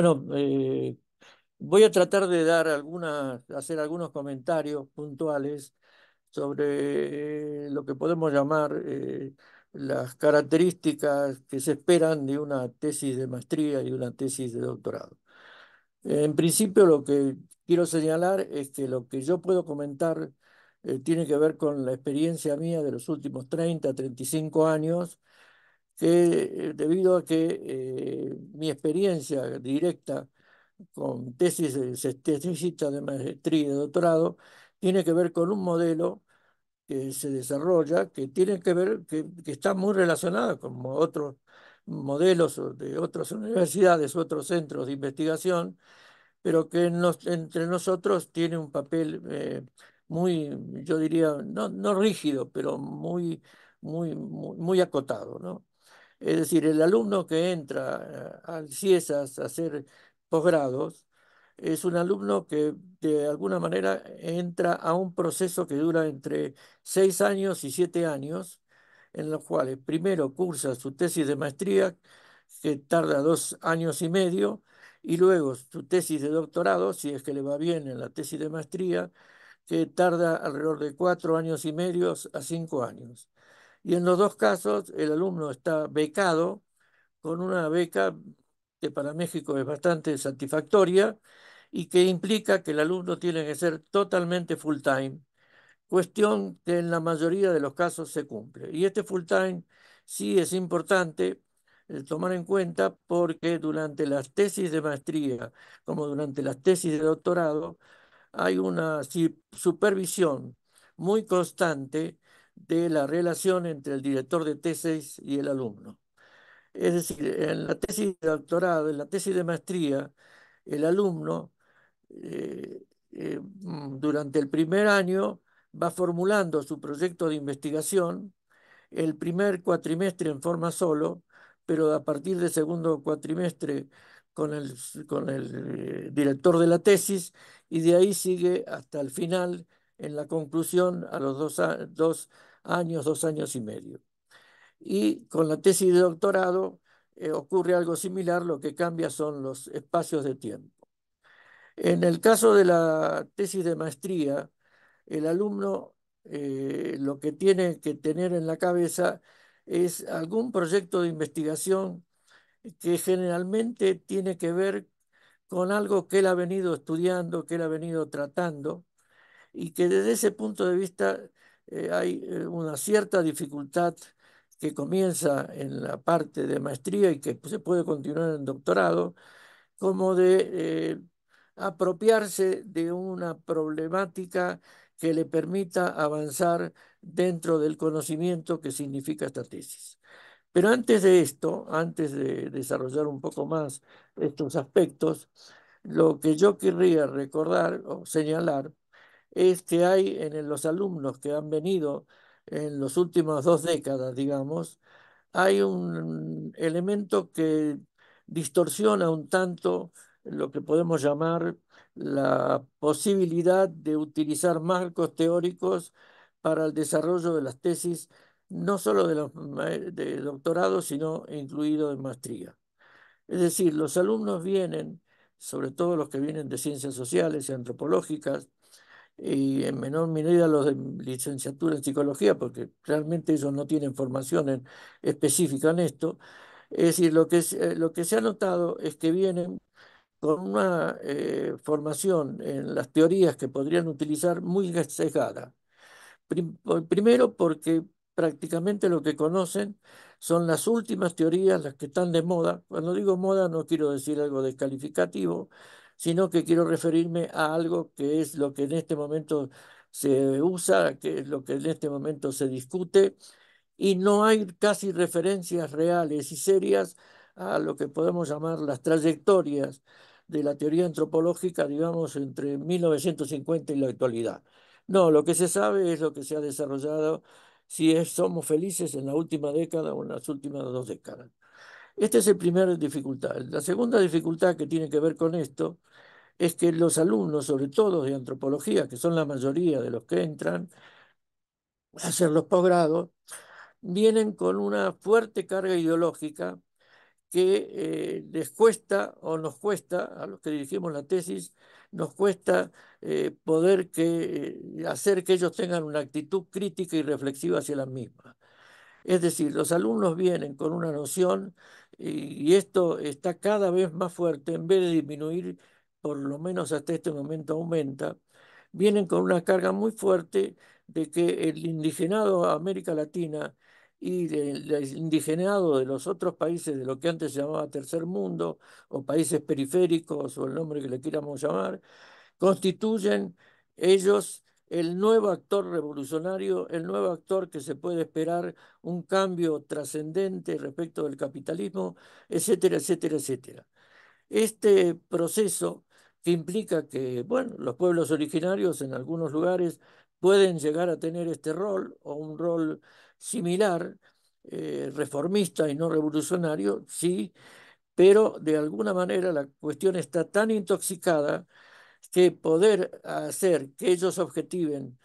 Bueno, eh, voy a tratar de dar algunas, hacer algunos comentarios puntuales sobre eh, lo que podemos llamar eh, las características que se esperan de una tesis de maestría y una tesis de doctorado. En principio, lo que quiero señalar es que lo que yo puedo comentar tiene que ver con la experiencia mía de los últimos 30, 35 años que eh, debido a que eh, mi experiencia directa con tesis, de maestría y de doctorado tiene que ver con un modelo que se desarrolla, que tiene que ver, que, está muy relacionado con otros modelos de otras universidades, otros centros de investigación, pero que entre nosotros tiene un papel eh, muy, yo diría, no, no rígido, pero muy, muy, muy, muy acotado, ¿no? Es decir, el alumno que entra eh, al CIESAS a hacer posgrados es un alumno que de alguna manera entra a un proceso que dura entre seis años y siete años, en los cuales primero cursa su tesis de maestría, que tarda dos años y medio, y luego su tesis de doctorado, si es que le va bien en la tesis de maestría, que tarda alrededor de cuatro años y medio a cinco años. Y en los dos casos el alumno está becado con una beca que para México es bastante satisfactoria y que implica que el alumno tiene que ser totalmente full time, cuestión que en la mayoría de los casos se cumple. Y este full time sí es importante eh, tomar en cuenta porque durante las tesis de maestría como durante las tesis de doctorado hay una supervisión muy constante de la relación entre el director de tesis y el alumno. Es decir, en la tesis de doctorado, en la tesis de maestría, el alumno eh, eh, mm, durante el primer año va formulando su proyecto de investigación, el primer cuatrimestre en forma solo, pero a partir del segundo cuatrimestre con el, con el eh, director de la tesis y de ahí sigue hasta el final, en la conclusión, a los dos, dos años, dos años y medio. Y con la tesis de doctorado eh, ocurre algo similar, lo que cambia son los espacios de tiempo. En el caso de la tesis de maestría, el alumno eh, lo que tiene que tener en la cabeza es algún proyecto de investigación que generalmente tiene que ver con algo que él ha venido estudiando, que él ha venido tratando, y que desde ese punto de vista eh, hay eh, una cierta dificultad que comienza en la parte de maestría y que se puede continuar en doctorado, como de eh, apropiarse de una problemática que le permita avanzar dentro del conocimiento que significa esta tesis. Pero antes de esto, antes de desarrollar un poco más estos aspectos, lo que yo querría recordar o señalar es que hay en los alumnos que han venido en las últimas dos décadas, digamos, hay un elemento que distorsiona un tanto lo que podemos llamar la posibilidad de utilizar marcos teóricos para el desarrollo de las tesis, no solo de, los, doctorado, sino incluido en maestría. Es decir, los alumnos vienen, sobre todo los que vienen de ciencias sociales y antropológicas, y en menor medida los de licenciatura en psicología, porque realmente ellos no tienen formación específica en esto. Es decir, lo que, eh, lo que se ha notado es que vienen con una eh, formación en las teorías que podrían utilizar muy sesgada. Primero porque prácticamente lo que conocen son las últimas teorías, las que están de moda. Cuando digo moda no quiero decir algo descalificativo, sino que quiero referirme a algo que es lo que en este momento se usa, que es lo que en este momento se discute, y no hay casi referencias reales y serias a lo que podemos llamar las trayectorias de la teoría antropológica, digamos, entre 1950 y la actualidad. No, lo que se sabe es lo que se ha desarrollado si somos felices en la última década o en las últimas dos décadas. Esta es la primera dificultad. La segunda dificultad que tiene que ver con esto es que los alumnos, sobre todo de antropología, que son la mayoría de los que entran a hacer los posgrados, vienen con una fuerte carga ideológica que eh, les cuesta o nos cuesta, a los que dirigimos la tesis, nos cuesta eh, poder que, eh, hacer que ellos tengan una actitud crítica y reflexiva hacia las mismas. Es decir, los alumnos vienen con una noción y, esto está cada vez más fuerte, en vez de disminuir, por lo menos hasta este momento aumenta, vienen con una carga muy fuerte de que el indigenado de América Latina y el indigenado de los otros países de lo que antes se llamaba tercer mundo o países periféricos o el nombre que le queramos llamar, constituyen ellos el nuevo actor revolucionario, el nuevo actor que se puede esperar un cambio trascendente respecto del capitalismo, etcétera, etcétera, etcétera. Este proceso que implica que, bueno, los pueblos originarios en algunos lugares pueden llegar a tener este rol o un rol similar, eh, reformista y no revolucionario, sí, pero de alguna manera la cuestión está tan intoxicada que poder hacer que ellos objetiven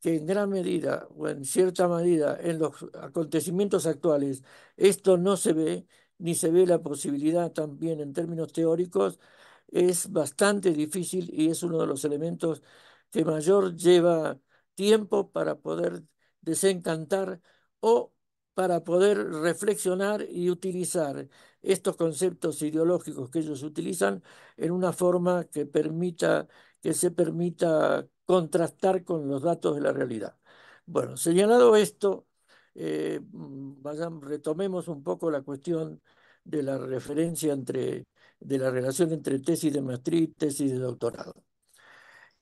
que en gran medida o en cierta medida en los acontecimientos actuales esto no se ve, ni se ve la posibilidad también en términos teóricos, es bastante difícil y es uno de los elementos que mayor lleva tiempo para poder desencantar o para poder reflexionar y utilizar estos conceptos ideológicos que ellos utilizan en una forma que permita que se permita contrastar con los datos de la realidad. Bueno, señalado esto, eh, mm, retomemos un poco la cuestión de la referencia entre, de la relación entre tesis de maestría y tesis de doctorado.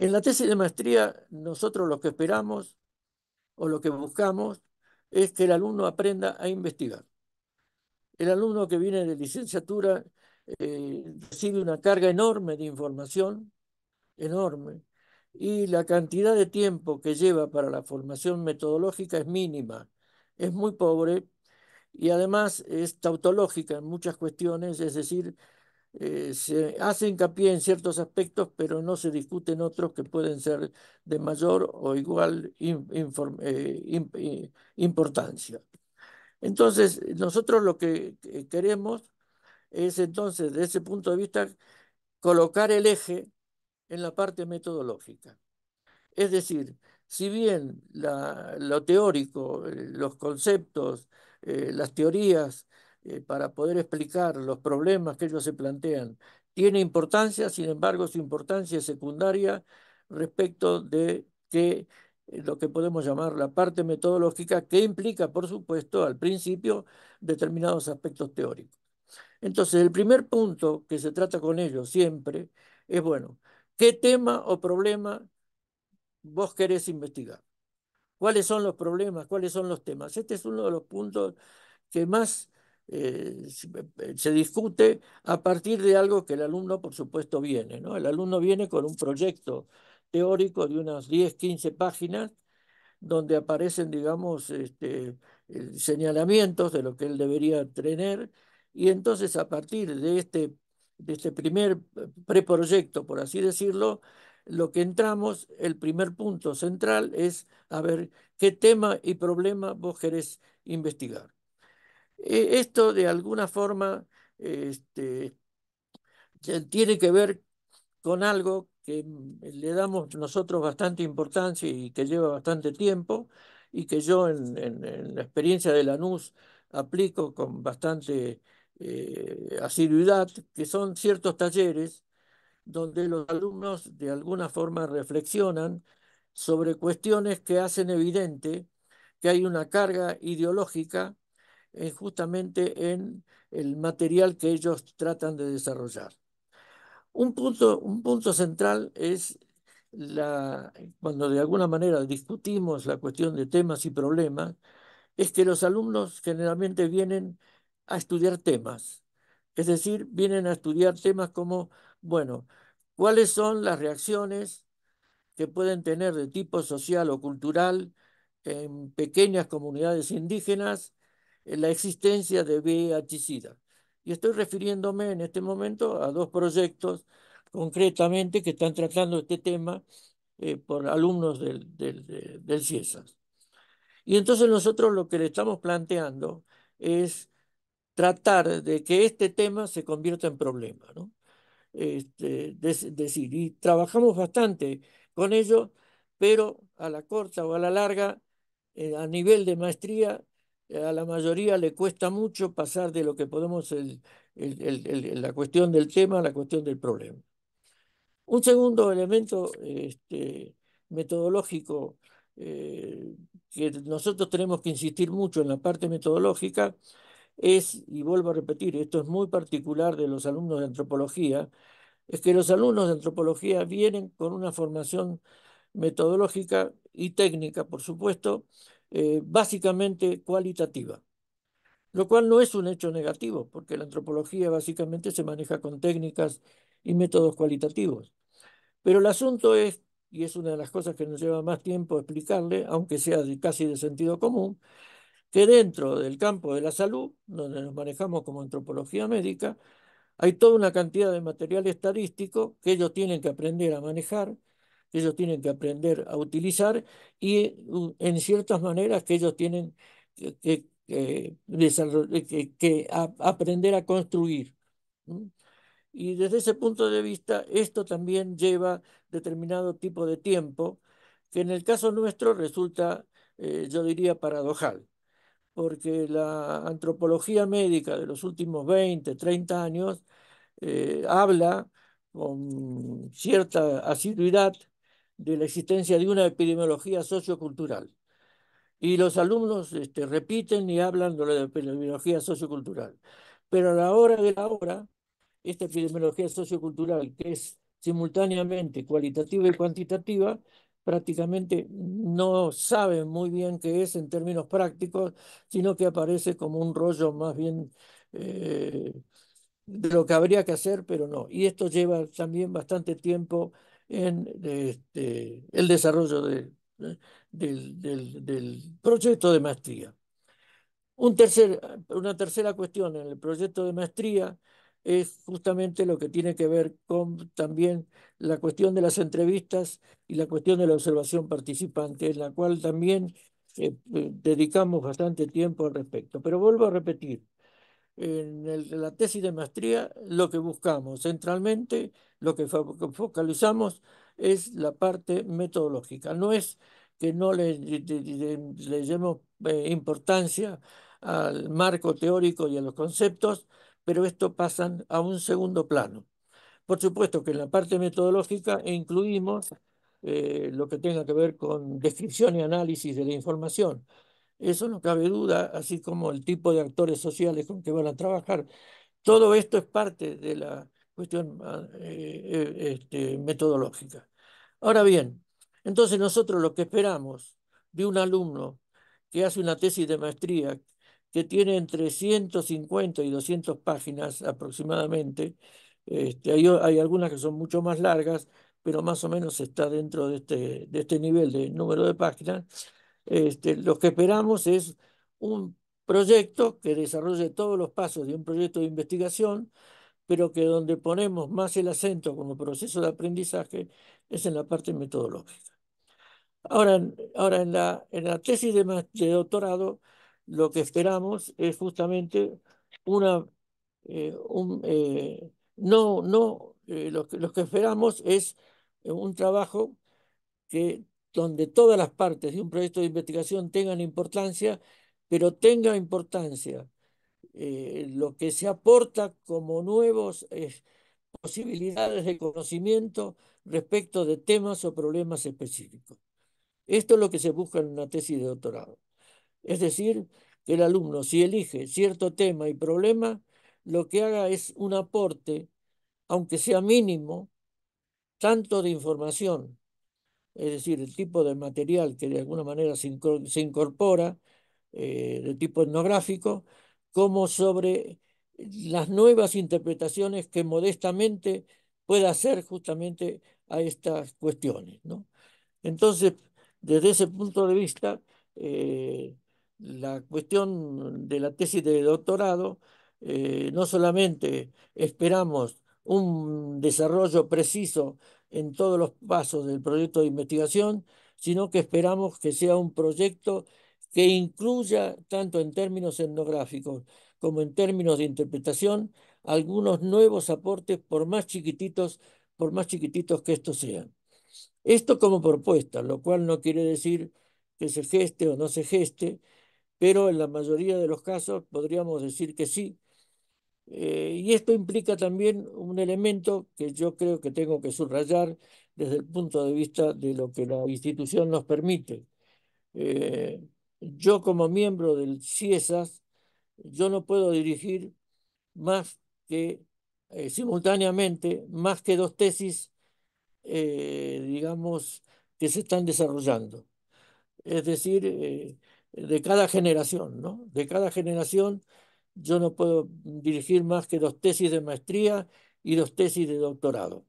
En la tesis de maestría, nosotros lo que esperamos o lo que buscamos es que el alumno aprenda a investigar. El alumno que viene de licenciatura eh, recibe una carga enorme de información, enorme, y la cantidad de tiempo que lleva para la formación metodológica es mínima, es muy pobre y además es tautológica en muchas cuestiones, es decir, eh, se hace hincapié en ciertos aspectos, pero no se discuten otros que pueden ser de mayor o igual eh, importancia. Entonces, nosotros lo que queremos es entonces, desde ese punto de vista, colocar el eje en la parte metodológica. Es decir, si bien lo teórico, eh, los conceptos, las teorías eh, para poder explicar los problemas que ellos se plantean. Tiene importancia, sin embargo, su importancia es secundaria respecto de que eh, lo que podemos llamar la parte metodológica, que implica, por supuesto, al principio determinados aspectos teóricos. Entonces, el primer punto que se trata con ellos siempre es, bueno, ¿qué tema o problema vos querés investigar? ¿Cuáles son los problemas? ¿Cuáles son los temas? Este es uno de los puntos que más eh, eh, eh, se discute a partir de algo que el alumno, por supuesto, viene. ¿no? El alumno viene con un proyecto teórico de unas 10, 15 páginas, donde aparecen, digamos, este, señalamientos de lo que él debería tener, y entonces a partir de este, de este primer preproyecto, por así decirlo, lo que entramos, el primer punto central es a ver qué tema y problema vos querés investigar. E, esto de alguna forma este, tiene que ver con algo que mm, le damos nosotros bastante importancia y que lleva bastante tiempo y que yo en, la experiencia de Lanús aplico con bastante eh, asiduidad, que son ciertos talleres donde los alumnos de alguna forma reflexionan sobre cuestiones que hacen evidente que hay una carga ideológica eh, justamente en el material que ellos tratan de desarrollar. Un punto, un punto central es cuando de alguna manera discutimos la cuestión de temas y problemas, es que los alumnos generalmente vienen a estudiar temas. Es decir, vienen a estudiar temas como, bueno, cuáles son las reacciones que pueden tener de tipo social o cultural en pequeñas comunidades indígenas la existencia de VIH-Sida. Y estoy refiriéndome en este momento a dos proyectos concretamente que están tratando este tema eh, por alumnos del, del, CIESAS. Y entonces nosotros lo que le estamos planteando es tratar de que este tema se convierta en problema. ¿no? Este, decir, y trabajamos bastante con ello, pero a la corta o a la larga, eh, a nivel de maestría, a la mayoría le cuesta mucho pasar de lo que podemos, la cuestión del tema la cuestión del problema. Un segundo elemento este, metodológico eh, que nosotros tenemos que insistir mucho en la parte metodológica es, y vuelvo a repetir, esto es muy particular de los alumnos de antropología, es que los alumnos de antropología vienen con una formación metodológica y técnica, por supuesto, eh, básicamente cualitativa, lo cual no es un hecho negativo, porque la antropología básicamente se maneja con técnicas y métodos cualitativos. Pero el asunto es, y es una de las cosas que nos lleva más tiempo explicarle, aunque sea casi de sentido común, que dentro del campo de la salud, donde nos manejamos como antropología médica, hay toda una cantidad de material estadístico que ellos tienen que aprender a manejar que ellos tienen que aprender a utilizar y en ciertas maneras que ellos tienen que, aprender a construir. Y desde ese punto de vista, esto también lleva determinado tipo de tiempo, que en el caso nuestro resulta, eh, yo diría, paradojal, porque la antropología médica de los últimos 20, 30 años eh, habla con cierta asiduidad de la existencia de una epidemiología sociocultural. Y los alumnos este, repiten y hablan de la epidemiología sociocultural. Pero a la hora de la hora, esta epidemiología sociocultural, que es simultáneamente cualitativa y cuantitativa, prácticamente no saben muy bien qué es en términos prácticos, sino que aparece como un rollo más bien eh, de lo que habría que hacer, pero no. Y esto lleva también bastante tiempo en este, el desarrollo del, proyecto de maestría. Un tercer, una tercera cuestión en el proyecto de maestría es justamente lo que tiene que ver con también la cuestión de las entrevistas y la cuestión de la observación participante, en la cual también eh, eh, dedicamos bastante tiempo al respecto. Pero vuelvo a repetir, en la tesis de maestría lo que buscamos centralmente, lo que focalizamos es la parte metodológica. No es que no le, demos eh, importancia al marco teórico y a los conceptos, pero esto pasa a un segundo plano. Por supuesto que en la parte metodológica incluimos eh, lo que tenga que ver con descripción y análisis de la información, eso no cabe duda, así como el tipo de actores sociales con que van a trabajar. Todo esto es parte de la cuestión ah, eh, eh, este, metodológica. Ahora bien, entonces nosotros lo que esperamos de un alumno que hace una tesis de maestría que tiene entre 150 y 200 páginas aproximadamente, este, hay, hay algunas que son mucho más largas, pero más o menos está dentro de este, de este nivel de número de páginas, este, lo que esperamos es un proyecto que desarrolle todos los pasos de un proyecto de investigación, pero que donde ponemos más el acento como proceso de aprendizaje es en la parte metodológica. Ahora, ahora en, la, en la tesis de, doctorado, lo que esperamos es justamente una, eh, un, eh, no, no, eh, lo, que, lo que esperamos es un trabajo que donde todas las partes de un proyecto de investigación tengan importancia, pero tenga importancia eh, lo que se aporta como nuevos posibilidades de conocimiento respecto de temas o problemas específicos. Esto es lo que se busca en una tesis de doctorado. Es decir, que el alumno, si elige cierto tema y problema, lo que haga es un aporte, aunque sea mínimo, tanto de información es decir, el tipo de material que de alguna manera se, incorpora, eh, de tipo etnográfico, como sobre las nuevas interpretaciones que modestamente pueda hacer justamente a estas cuestiones. Entonces, desde ese punto de vista, eh, la cuestión de la tesis de doctorado, eh, no solamente esperamos un desarrollo preciso en todos los pasos del proyecto de investigación, sino que esperamos que sea un proyecto que incluya, tanto en términos etnográficos como en términos de interpretación, algunos nuevos aportes, por más chiquititos, por más chiquititos que estos sean. Esto como propuesta, lo cual no quiere decir que se geste o no se geste, pero en la mayoría de los casos podríamos decir que sí, eh, y esto implica también un elemento que yo creo que tengo que subrayar desde el punto de vista de lo que la institución nos permite. Eh, yo como miembro del CIESAS, yo no puedo dirigir más que eh, simultáneamente, más que dos tesis, digamos, que se están desarrollando. Es decir, de cada generación, ¿no? De cada generación yo no puedo dirigir más que dos tesis de maestría y dos tesis de doctorado.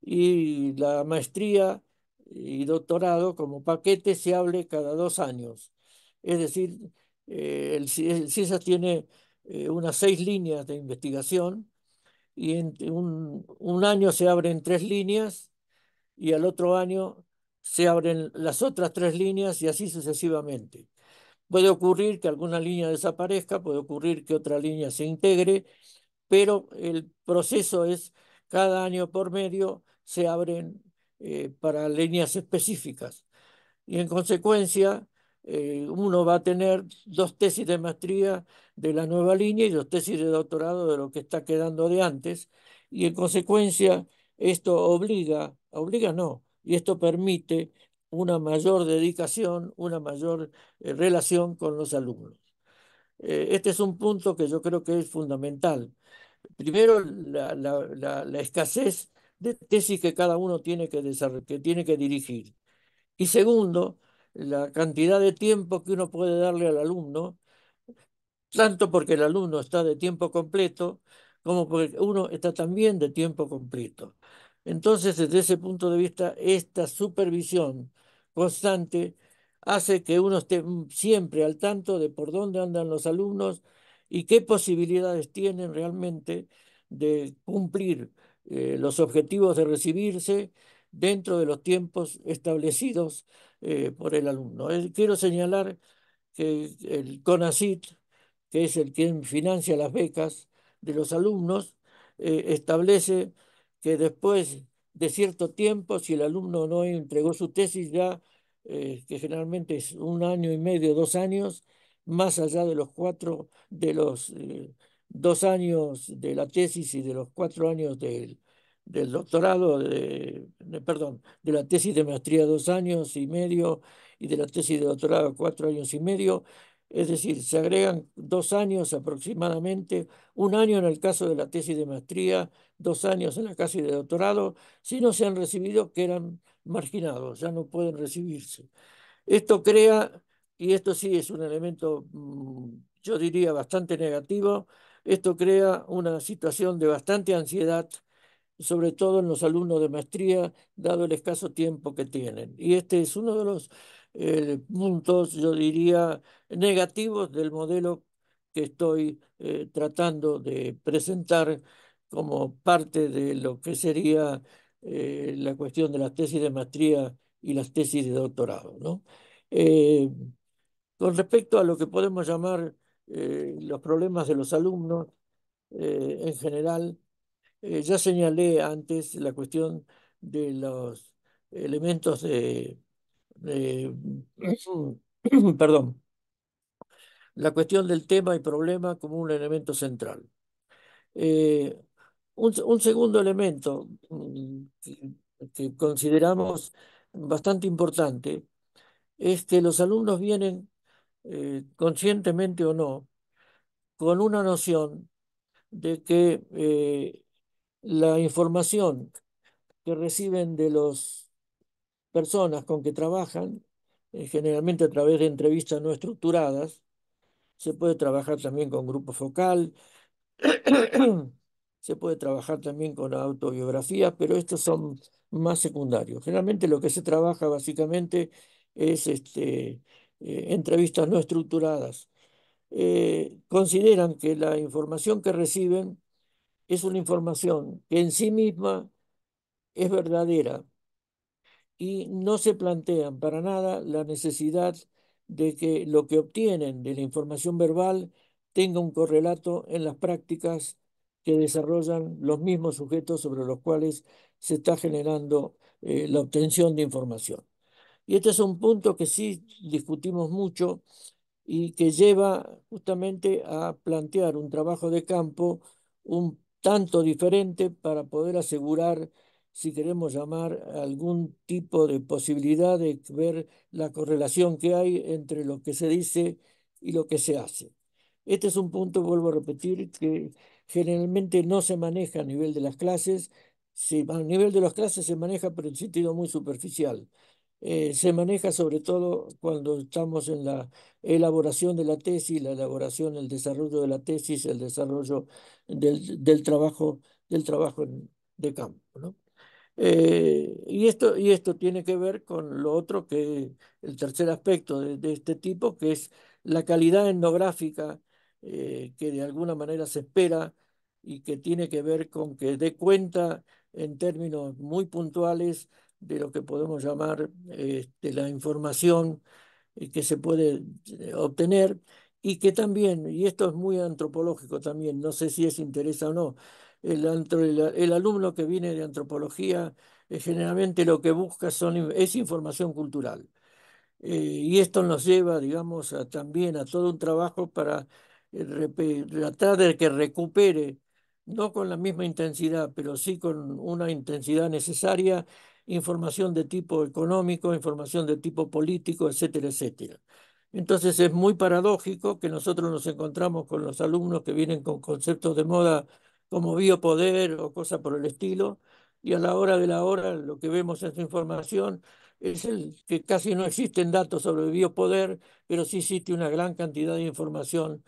Y la maestría y doctorado como paquete se hable cada dos años. Es decir, eh, el, tiene eh, unas seis líneas de investigación y en un año se abren tres líneas y al otro año se abren las otras tres líneas y así sucesivamente. Puede ocurrir que alguna línea desaparezca, puede ocurrir que otra línea se integre, pero el proceso es cada año por medio se abren eh, para líneas específicas. Y en consecuencia, eh, uno va a tener dos tesis de maestría de la nueva línea y dos tesis de doctorado de lo que está quedando de antes. Y en consecuencia, esto obliga, obliga no, y esto permite una mayor dedicación, una mayor eh, relación con los alumnos. Eh, este es un punto que yo creo que es fundamental. Primero, la, escasez de tesis que cada uno tiene que dirigir. Y segundo, la cantidad de tiempo que uno puede darle al alumno, tanto porque el alumno está de tiempo completo, como porque uno está también de tiempo completo. Entonces, desde ese punto de vista, esta supervisión constante hace que uno esté mm, siempre al tanto de por dónde andan los alumnos y qué posibilidades tienen realmente de cumplir eh, los objetivos de recibirse dentro de los tiempos establecidos eh, por el alumno. Eh, quiero señalar que el CONACIT, que es el quien financia las becas de los alumnos, establece que después de cierto tiempo, si el alumno no entregó su tesis ya, eh, que generalmente es un año y medio, dos años, más allá de los cuatro, de los eh, dos años de la tesis y de los cuatro años del, doctorado, perdón, de la tesis de maestría dos años y medio y de la tesis de doctorado cuatro años y medio, es decir, se agregan dos años aproximadamente, un año en el caso de la tesis de maestría, dos años en la tesis de doctorado, si no se han recibido, eran marginados, ya no pueden recibirse. Esto crea, y esto sí es un elemento, mm, yo diría, bastante negativo, esto crea una situación de bastante ansiedad, sobre todo en los alumnos de maestría, dado el escaso tiempo que tienen. Y este es uno de los eh, puntos, yo diría, negativos del modelo que estoy eh, tratando de presentar como parte de lo que sería eh, la cuestión de las tesis de maestría y las tesis de doctorado. con respecto a lo que podemos llamar los problemas de los alumnos en general, ya señalé antes la cuestión de los elementos de eh, perdón, la cuestión del tema y problema como un elemento central. Eh, un, segundo elemento mm, que, consideramos bastante importante es que los alumnos vienen, eh, conscientemente o no, con una noción de que la información que reciben de los personas con que trabajan, eh, generalmente a través de entrevistas no estructuradas. Se puede trabajar también con grupo focal, se puede trabajar también con autobiografías, pero estos son más secundarios. Generalmente lo que se trabaja básicamente es este, eh, entrevistas no estructuradas. Eh, consideran que la información que reciben es una información que en sí misma es verdadera, y no se plantean para nada la necesidad de que lo que obtienen de la información verbal tenga un correlato en las prácticas que desarrollan los mismos sujetos sobre los cuales se está generando eh, la obtención de información. Y este es un punto que sí discutimos mucho y que lleva justamente a plantear un trabajo de campo un tanto diferente para poder asegurar si queremos llamar algún tipo de posibilidad de ver la correlación que hay entre lo que se dice y lo que se hace. Este es un punto, vuelvo a repetir, que generalmente no se maneja a nivel de las clases, si a nivel de las clases se maneja, pero en sentido muy superficial. Eh, se maneja sobre todo cuando estamos en la elaboración de la tesis, la elaboración, el desarrollo de la tesis, el desarrollo del, trabajo, del trabajo de campo. Eh, y, esto, y esto tiene que ver con lo otro que el tercer aspecto de, este tipo, que es la calidad etnográfica eh, que de alguna manera se espera y que tiene que ver con que dé cuenta en términos muy puntuales de lo que podemos llamar este, la información eh, que se puede obtener y que también, y esto es muy antropológico también, no sé si es interesa o no, el, alumno que viene de antropología eh, generalmente lo que busca son, es información cultural. Eh, y esto nos lleva, digamos, también a todo un trabajo para eh, tratar de que recupere, no con la misma intensidad, pero sí con una intensidad necesaria, información de tipo económico, información de tipo político, etcétera, etcétera. Entonces es muy paradójico que nosotros nos encontramos con los alumnos que vienen con conceptos de moda como biopoder o cosa por el estilo, y a la hora de la hora lo que vemos en su información es el que casi no existen datos sobre biopoder, pero sí existe una gran cantidad de información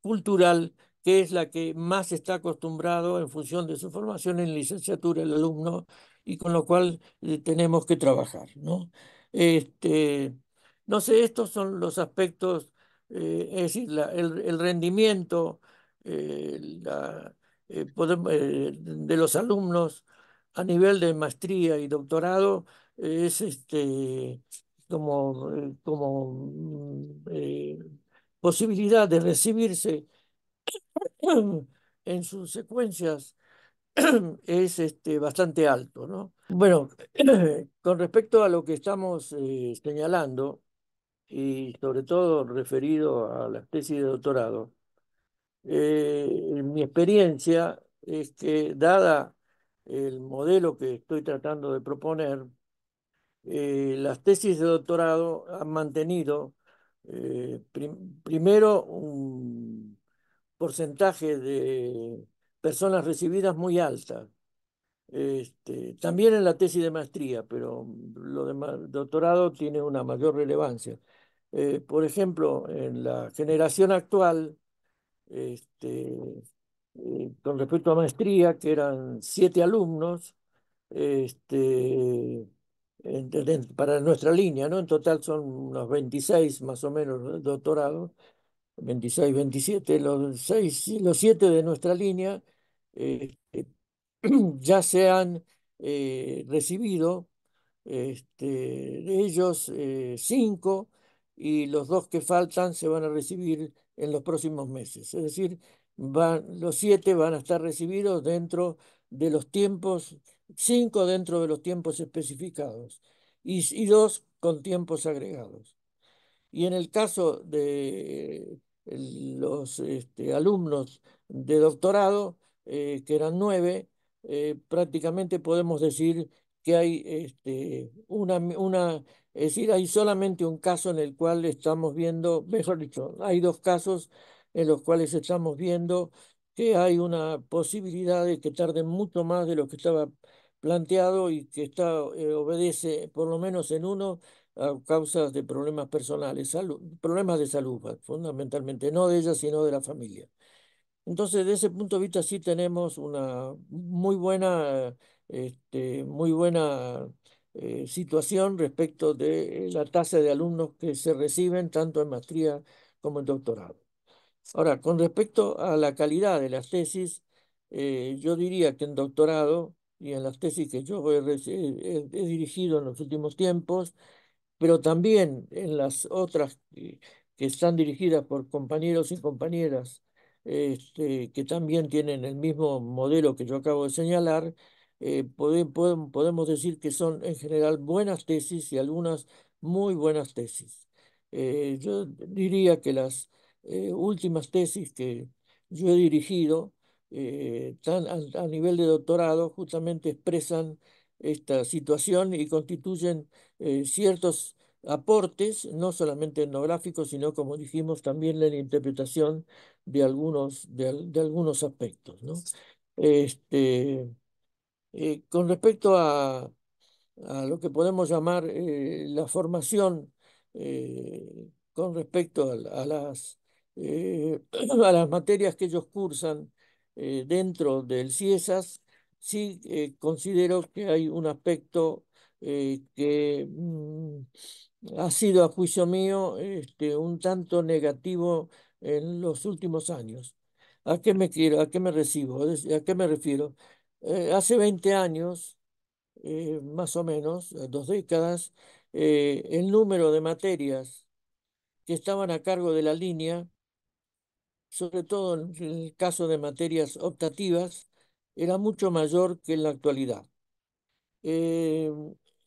cultural que es la que más está acostumbrado en función de su formación en licenciatura el alumno y con lo cual eh, tenemos que trabajar. ¿no? Este, no sé, estos son los aspectos, eh, es decir, el, rendimiento, eh, la, eh, eh, de los alumnos a nivel de maestría y doctorado eh, es este, como, como mm, posibilidad de recibirse en sus secuencias es este, bastante alto. ¿no? Bueno, con respecto a lo que estamos señalando, y sobre todo referido a la tesis de doctorado, eh, mi experiencia es que dada el modelo que estoy tratando de proponer, eh, las tesis de doctorado han mantenido eh, primero un porcentaje de personas recibidas muy alta. Este, también en la tesis de maestría, pero lo de doctorado tiene una mayor relevancia. por ejemplo, en la generación actual, este, eh, con respecto a maestría, que eran siete alumnos, este, para nuestra línea, ¿no? En total son unos 26 más o menos doctorados, 26, 27, los, los siete de nuestra línea este, ya se han eh, recibido, de ellos eh, cinco y los dos que faltan se van a recibir en los próximos meses. Es decir, van, los siete van a estar recibidos dentro de los tiempos, cinco dentro de los tiempos especificados y, dos con tiempos agregados. Y en el caso de los este, alumnos de doctorado, eh, que eran nueve, eh, prácticamente podemos decir que hay este, una, una es decir, hay solamente un caso en el cual estamos viendo, mejor dicho, hay dos casos en los cuales estamos viendo que hay una posibilidad de que tarde mucho más de lo que estaba planteado y que está, eh, obedece, por lo menos en uno, a causas de problemas personales, salud, problemas de salud pues, fundamentalmente, no de ella, sino de la familia. Entonces, de ese punto de vista sí tenemos una muy buena, este, muy buena eh, situación respecto de eh, la tasa de alumnos que se reciben tanto en maestría como en doctorado. Ahora, con respecto a la calidad de las tesis, eh, yo diría que en doctorado y en las tesis que yo he, dirigido en los últimos tiempos, pero también en las otras que, están dirigidas por compañeros y compañeras este, que también tienen el mismo modelo que yo acabo de señalar, eh, podemos decir que son en general buenas tesis y algunas muy buenas tesis. Eh, yo diría que las eh, últimas tesis que yo he dirigido tan, a, nivel de doctorado justamente expresan esta situación y constituyen ciertos aportes, no solamente etnográficos, sino como dijimos, también la interpretación de algunos, de algunos aspectos. ¿no? Este, eh, con respecto a, lo que podemos llamar eh, la formación, eh, con respecto a, las, a las materias que ellos cursan dentro del CIESAS, sí considero que hay un aspecto que mm, ha sido, a juicio mío, este, un tanto negativo en los últimos años. ¿A qué me quiero? ¿A qué me recibo? ¿A qué me refiero? Eh, hace 20 años, eh, más o menos, eh, dos décadas, el número de materias que estaban a cargo de la línea, sobre todo en el caso de materias optativas, era mucho mayor que en la actualidad.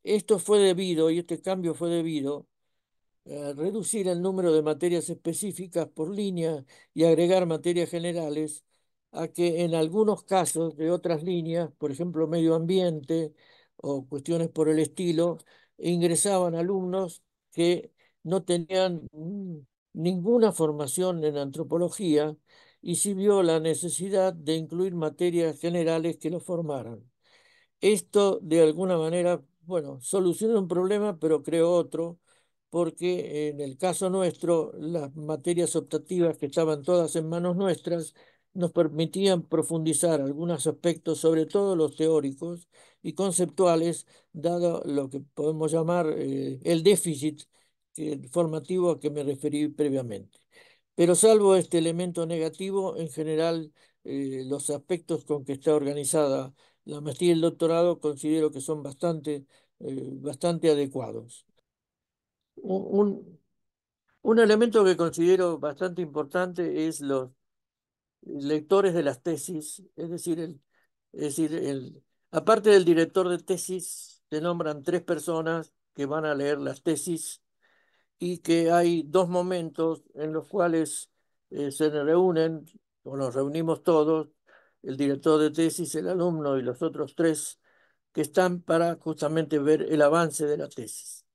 esto fue debido, y este cambio fue debido, a reducir el número de materias específicas por línea y agregar materias generales, a que en algunos casos de otras líneas, por ejemplo medio ambiente o cuestiones por el estilo, ingresaban alumnos que no tenían ninguna formación en antropología y se vio la necesidad de incluir materias generales que lo formaran. Esto, de alguna manera, bueno, solucionó un problema, pero creo otro, porque en el caso nuestro, las materias optativas que estaban todas en manos nuestras, nos permitían profundizar algunos aspectos, sobre todo los teóricos y conceptuales, dado lo que podemos llamar eh, el déficit formativo a que me referí previamente. Pero salvo este elemento negativo, en general eh, los aspectos con que está organizada la maestría y el doctorado considero que son bastante, eh, bastante adecuados. un elemento que considero bastante importante es los lectores de las tesis, es decir, el, es decir el, aparte del director de tesis, te nombran tres personas que van a leer las tesis y que hay dos momentos en los cuales eh, se reúnen o nos reunimos todos, el director de tesis, el alumno y los otros tres que están para justamente ver el avance de la tesis.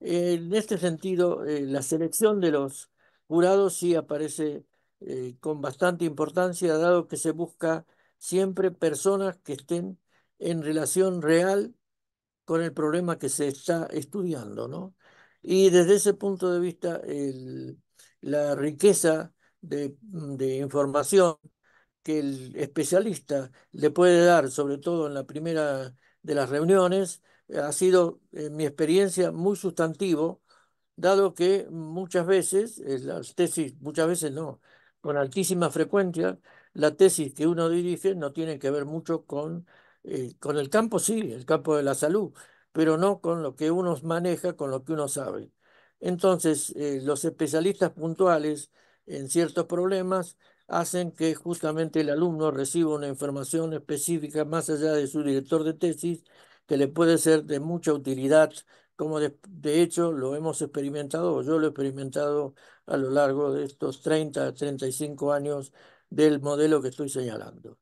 En este sentido, eh, la selección de los jurados sí aparece eh, con bastante importancia, dado que se busca siempre personas que estén en relación real con el problema que se está estudiando, Y desde ese punto de vista, la riqueza de, de información que el especialista le puede dar, sobre todo en la primera de las reuniones, eh, ha sido, en mi experiencia, muy sustantivo, dado que muchas veces, eh, las tesis, muchas veces no, con altísima frecuencia, la tesis que uno dirige no tiene que ver mucho con, eh, con el campo, sí, el campo de la salud, pero no con lo que uno maneja, con lo que uno sabe. Entonces, eh, los especialistas puntuales en ciertos problemas hacen que justamente el alumno reciba una información específica más allá de su director de tesis que le puede ser de mucha utilidad, como de, de hecho lo hemos experimentado, yo lo he experimentado a lo largo de estos 30, 35 años del modelo que estoy señalando.